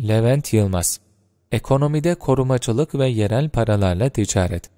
Levent Yılmaz Ekonomide korumacılık ve yerel paralarla ticaret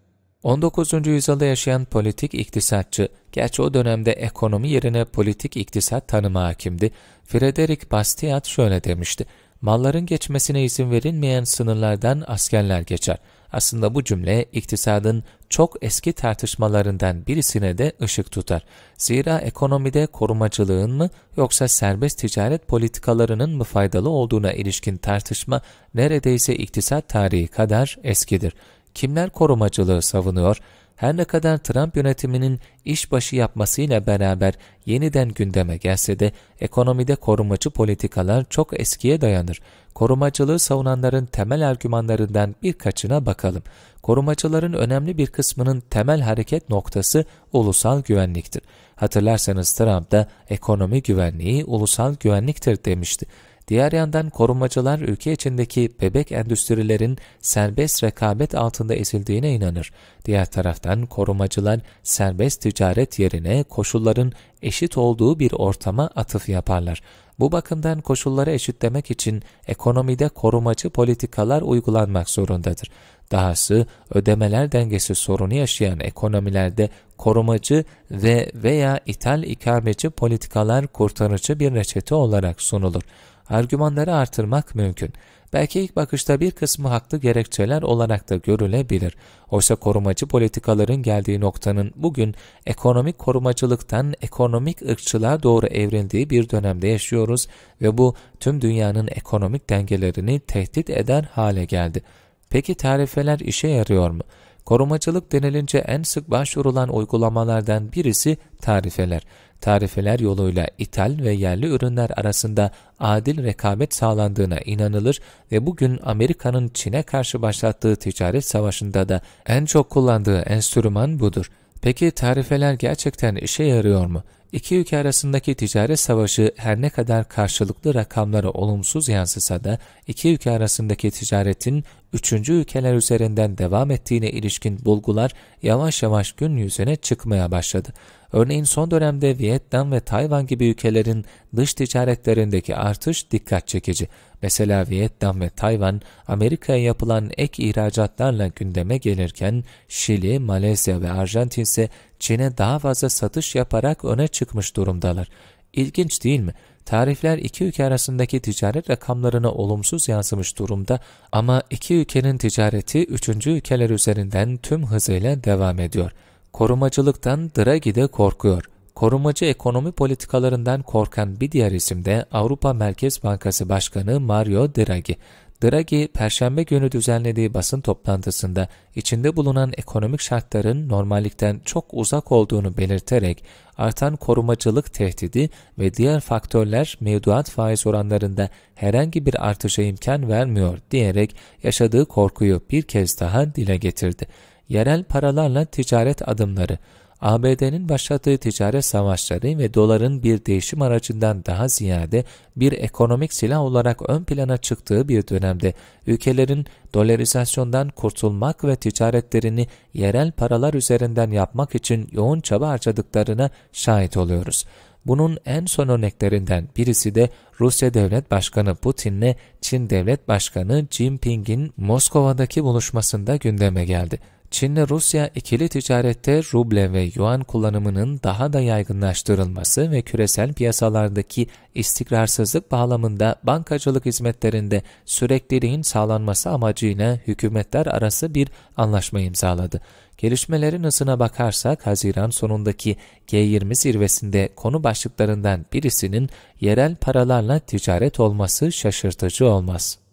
19. yüzyılda yaşayan politik iktisatçı, gerçi o dönemde ekonomi yerine politik iktisat tanımı hakimdi, Frederick Bastiat şöyle demişti malların geçmesine izin verilmeyen sınırlardan askerler geçer. Aslında bu cümle iktisadın çok eski tartışmalarından birisine de ışık tutar. Zira ekonomide korumacılığın mı yoksa serbest ticaret politikalarının mı faydalı olduğuna ilişkin tartışma neredeyse iktisat tarihi kadar eskidir. Kimler korumacılığı savunuyor? her ne kadar Trump yönetiminin işbaşı yapmasıyla beraber yeniden gündeme gelse de ekonomide korumacı politikalar çok eskiye dayanır. Korumacılığı savunanların temel argümanlarından birkaçına bakalım. Korumacıların önemli bir kısmının temel hareket noktası ulusal güvenliktir. Hatırlarsanız Trump da ekonomi güvenliği ulusal güvenliktir demişti. Diğer yandan korumacılar ülke içindeki bebek endüstrilerin serbest rekabet altında ezildiğine inanır. Diğer taraftan korumacılar serbest ticaret yerine koşulların eşit olduğu bir ortama atıf yaparlar. Bu bakımdan koşulları eşitlemek için ekonomide korumacı politikalar uygulanmak zorundadır. Dahası ödemeler dengesi sorunu yaşayan ekonomilerde korumacı ve veya ithal ikameci politikalar kurtarıcı bir reçete olarak sunulur argümanları artırmak mümkün. Belki ilk bakışta bir kısmı haklı gerekçeler olarak da görülebilir. Oysa korumacı politikaların geldiği noktanın bugün ekonomik korumacılıktan ekonomik ırkçılığa doğru evrildiği bir dönemde yaşıyoruz ve bu tüm dünyanın ekonomik dengelerini tehdit eden hale geldi. Peki tarifeler işe yarıyor mu? Korumacılık denilince en sık başvurulan uygulamalardan birisi tarifeler. Tarifeler yoluyla ithal ve yerli ürünler arasında adil rekabet sağlandığına inanılır ve bugün Amerika'nın Çin'e karşı başlattığı ticaret savaşında da en çok kullandığı enstrüman budur. Peki tarifeler gerçekten işe yarıyor mu? İki ülke arasındaki ticaret savaşı her ne kadar karşılıklı rakamlara olumsuz yansısa da iki ülke arasındaki ticaretin üçüncü ülkeler üzerinden devam ettiğine ilişkin bulgular yavaş yavaş gün yüzüne çıkmaya başladı. Örneğin son dönemde Vietnam ve Tayvan gibi ülkelerin dış ticaretlerindeki artış dikkat çekici. Mesela Vietnam ve Tayvan, Amerika'ya yapılan ek ihracatlarla gündeme gelirken, Şili, Malezya ve Arjantin ise Çin'e daha fazla satış yaparak öne çıkmış durumdalar. İlginç değil mi? Tarifler iki ülke arasındaki ticaret rakamlarına olumsuz yansımış durumda ama iki ülkenin ticareti üçüncü ülkeler üzerinden tüm hızıyla devam ediyor. Korumacılıktan Draghi de korkuyor. Korumacı ekonomi politikalarından korkan bir diğer isim de Avrupa Merkez Bankası Başkanı Mario Draghi. Draghi, Perşembe günü düzenlediği basın toplantısında içinde bulunan ekonomik şartların normallikten çok uzak olduğunu belirterek artan korumacılık tehdidi ve diğer faktörler mevduat faiz oranlarında herhangi bir artışa imkan vermiyor diyerek yaşadığı korkuyu bir kez daha dile getirdi. Yerel paralarla ticaret adımları ABD'nin başlattığı ticaret savaşları ve doların bir değişim aracından daha ziyade bir ekonomik silah olarak ön plana çıktığı bir dönemde ülkelerin dolarizasyondan kurtulmak ve ticaretlerini yerel paralar üzerinden yapmak için yoğun çaba harcadıklarına şahit oluyoruz. Bunun en son örneklerinden birisi de Rusya Devlet Başkanı Putin'le Çin Devlet Başkanı Jinping'in Moskova'daki buluşmasında gündeme geldi. Çin'le Rusya ikili ticarette ruble ve yuan kullanımının daha da yaygınlaştırılması ve küresel piyasalardaki istikrarsızlık bağlamında bankacılık hizmetlerinde sürekliliğin sağlanması amacıyla hükümetler arası bir anlaşma imzaladı. Gelişmelerin hızına bakarsak Haziran sonundaki G20 zirvesinde konu başlıklarından birisinin yerel paralarla ticaret olması şaşırtıcı olmaz.